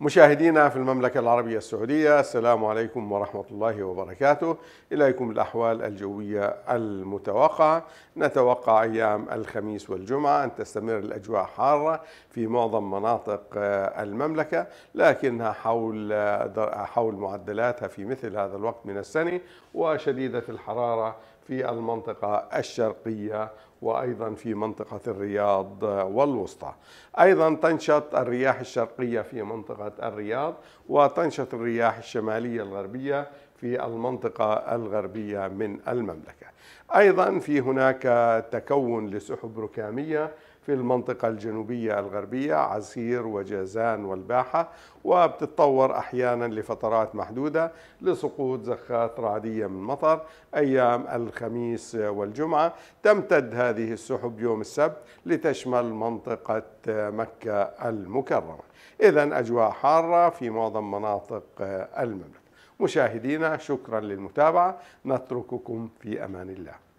مشاهدينا في المملكة العربية السعودية السلام عليكم ورحمة الله وبركاته إليكم الأحوال الجوية المتوقعة نتوقع أيام الخميس والجمعة أن تستمر الأجواء حارة في معظم مناطق آه، المملكة لكنها حول, آه، حول معدلاتها في مثل هذا الوقت من السنة وشديدة الحرارة في المنطقة الشرقية وأيضا في منطقة الرياض آه، والوسطى أيضا تنشط الرياح الشرقية في منطقة الرياض وتنشط الرياح الشمالية الغربية في المنطقة الغربية من المملكة أيضا في هناك تكون لسحب ركامية في المنطقة الجنوبية الغربية عسير وجازان والباحة وبتتطور أحيانا لفترات محدودة لسقوط زخات رعدية من مطر أيام الخميس والجمعة تمتد هذه السحب يوم السبت لتشمل منطقة مكة المكرمة إذا أجواء حارة في معظم مناطق المملكة مشاهدينا شكرا للمتابعة نترككم في أمان الله